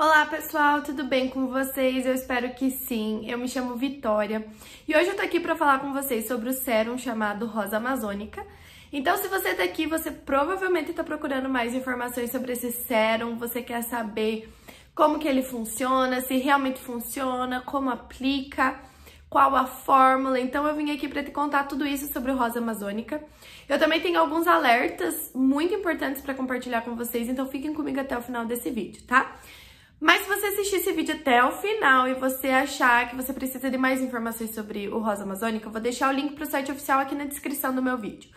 Olá pessoal, tudo bem com vocês? Eu espero que sim. Eu me chamo Vitória e hoje eu tô aqui para falar com vocês sobre o sérum chamado Rosa Amazônica. Então, se você tá aqui, você provavelmente tá procurando mais informações sobre esse sérum, você quer saber como que ele funciona, se realmente funciona, como aplica, qual a fórmula. Então, eu vim aqui para te contar tudo isso sobre o Rosa Amazônica. Eu também tenho alguns alertas muito importantes para compartilhar com vocês, então fiquem comigo até o final desse vídeo, tá? Mas se você assistir esse vídeo até o final e você achar que você precisa de mais informações sobre o Rosa Amazônica, eu vou deixar o link para o site oficial aqui na descrição do meu vídeo.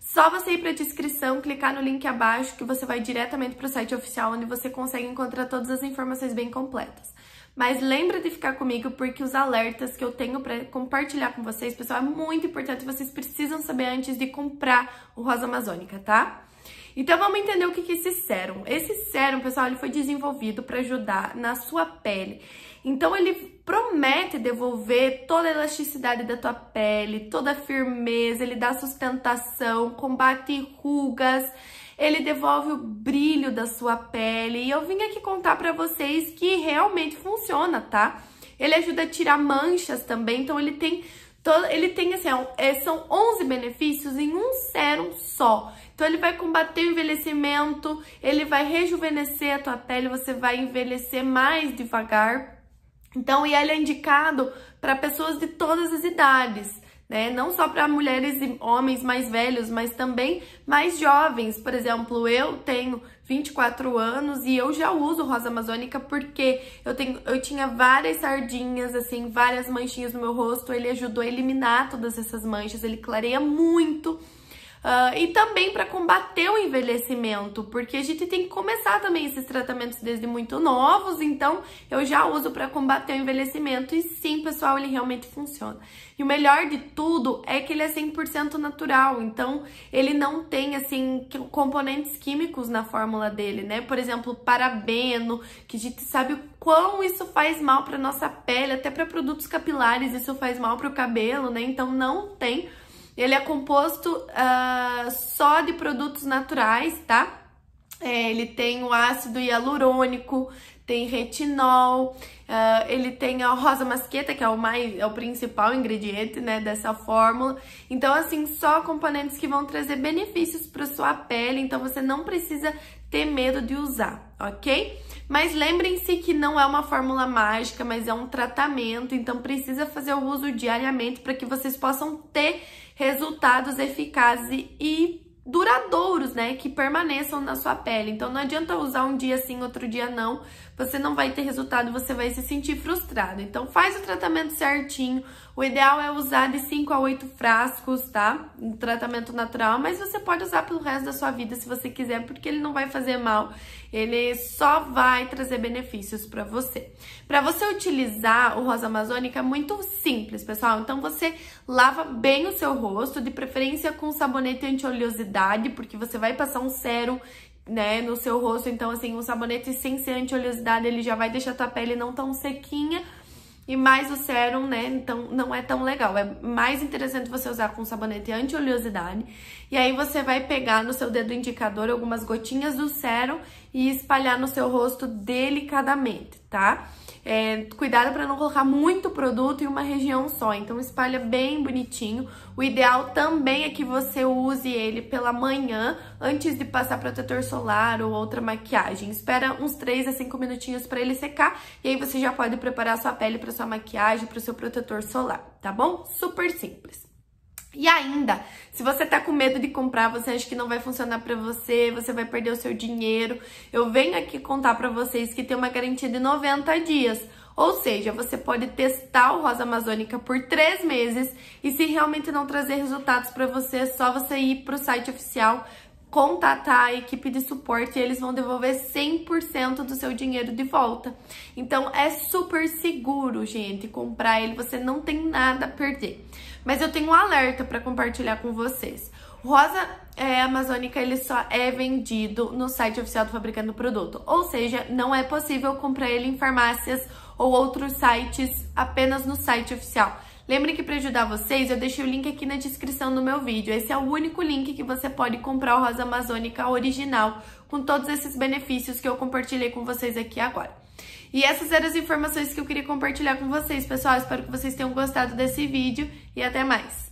Só você ir para a descrição, clicar no link abaixo que você vai diretamente para o site oficial onde você consegue encontrar todas as informações bem completas. Mas lembra de ficar comigo porque os alertas que eu tenho para compartilhar com vocês, pessoal, é muito importante, vocês precisam saber antes de comprar o Rosa Amazônica, tá? Então vamos entender o que é esse sérum. Esse sérum, pessoal, ele foi desenvolvido para ajudar na sua pele. Então ele promete devolver toda a elasticidade da tua pele, toda a firmeza, ele dá sustentação, combate rugas, ele devolve o brilho da sua pele. E eu vim aqui contar para vocês que realmente funciona, tá? Ele ajuda a tirar manchas também, então ele tem Todo, ele tem assim, é, são 11 benefícios em um sérum só. Então ele vai combater o envelhecimento, ele vai rejuvenescer a tua pele, você vai envelhecer mais devagar. Então, e ele é indicado para pessoas de todas as idades né? Não só para mulheres e homens mais velhos, mas também mais jovens. Por exemplo, eu tenho 24 anos e eu já uso rosa amazônica porque eu, tenho, eu tinha várias sardinhas, assim, várias manchinhas no meu rosto. Ele ajudou a eliminar todas essas manchas, ele clareia muito Uh, e também para combater o envelhecimento, porque a gente tem que começar também esses tratamentos desde muito novos, então eu já uso para combater o envelhecimento e sim, pessoal, ele realmente funciona. E o melhor de tudo é que ele é 100% natural, então ele não tem assim componentes químicos na fórmula dele, né? Por exemplo, parabeno, que a gente sabe o quão isso faz mal para nossa pele, até para produtos capilares, isso faz mal para o cabelo, né? Então não tem ele é composto uh, só de produtos naturais, tá? É, ele tem o ácido hialurônico, tem retinol, uh, ele tem a rosa masqueta, que é o mais é o principal ingrediente, né, dessa fórmula. Então, assim, só componentes que vão trazer benefícios para sua pele, então você não precisa ter medo de usar, ok? Mas lembrem-se que não é uma fórmula mágica, mas é um tratamento, então precisa fazer o uso diariamente para que vocês possam ter resultados eficazes e duradouros, né? Que permaneçam na sua pele. Então não adianta usar um dia sim, outro dia não. Você não vai ter resultado, você vai se sentir frustrado. Então faz o tratamento certinho. O ideal é usar de 5 a 8 frascos, tá? Um tratamento natural, mas você pode usar pelo resto da sua vida se você quiser, porque ele não vai fazer mal ele só vai trazer benefícios para você. Para você utilizar o rosa amazônica é muito simples, pessoal. Então você lava bem o seu rosto, de preferência com sabonete anti-oleosidade, porque você vai passar um sérum né, no seu rosto, então assim, um sabonete sem ser anti-oleosidade, ele já vai deixar a tua pele não tão sequinha e mais o sérum, né? Então não é tão legal. É mais interessante você usar com sabonete anti-oleosidade. E aí você vai pegar no seu dedo indicador algumas gotinhas do sérum e espalhar no seu rosto delicadamente, tá? É, cuidado para não colocar muito produto em uma região só, então espalha bem bonitinho. O ideal também é que você use ele pela manhã, antes de passar protetor solar ou outra maquiagem. Espera uns 3 a 5 minutinhos para ele secar e aí você já pode preparar a sua pele para sua maquiagem, para o seu protetor solar, tá bom? Super simples. E ainda, se você tá com medo de comprar, você acha que não vai funcionar para você, você vai perder o seu dinheiro, eu venho aqui contar para vocês que tem uma garantia de 90 dias. Ou seja, você pode testar o Rosa Amazônica por três meses e se realmente não trazer resultados para você, é só você ir para o site oficial contatar a equipe de suporte e eles vão devolver 100% do seu dinheiro de volta. Então é super seguro, gente, comprar ele, você não tem nada a perder. Mas eu tenho um alerta para compartilhar com vocês. Rosa é, amazônica ele só é vendido no site oficial do fabricante do produto, ou seja, não é possível comprar ele em farmácias ou outros sites apenas no site oficial. Lembre que para ajudar vocês, eu deixei o link aqui na descrição do meu vídeo. Esse é o único link que você pode comprar o Rosa Amazônica original, com todos esses benefícios que eu compartilhei com vocês aqui agora. E essas eram as informações que eu queria compartilhar com vocês, pessoal. Espero que vocês tenham gostado desse vídeo e até mais!